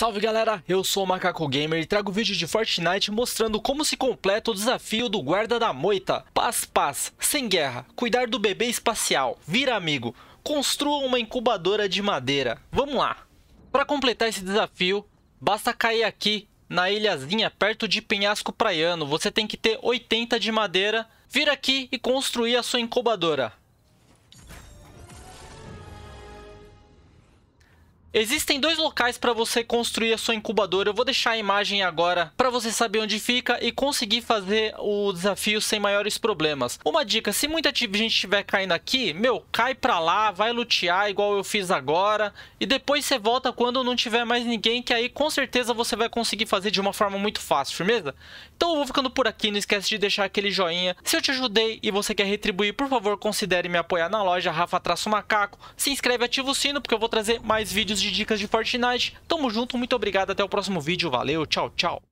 Salve galera, eu sou o Macaco Gamer e trago vídeo de Fortnite mostrando como se completa o desafio do guarda da moita. Paz, paz, sem guerra, cuidar do bebê espacial, vira amigo, construa uma incubadora de madeira. Vamos lá! Para completar esse desafio, basta cair aqui na ilhazinha perto de Penhasco Praiano. Você tem que ter 80 de madeira, vir aqui e construir a sua incubadora. Existem dois locais para você construir a sua incubadora. Eu vou deixar a imagem agora para você saber onde fica e conseguir fazer o desafio sem maiores problemas. Uma dica, se muita gente estiver caindo aqui, meu, cai para lá, vai lutear igual eu fiz agora e depois você volta quando não tiver mais ninguém, que aí com certeza você vai conseguir fazer de uma forma muito fácil, firmeza? Então eu vou ficando por aqui, não esquece de deixar aquele joinha. Se eu te ajudei e você quer retribuir, por favor, considere me apoiar na loja Rafa-Macaco. Se inscreve, e ativa o sino porque eu vou trazer mais vídeos vídeos de dicas de Fortnite. Tamo junto, muito obrigado, até o próximo vídeo, valeu, tchau, tchau.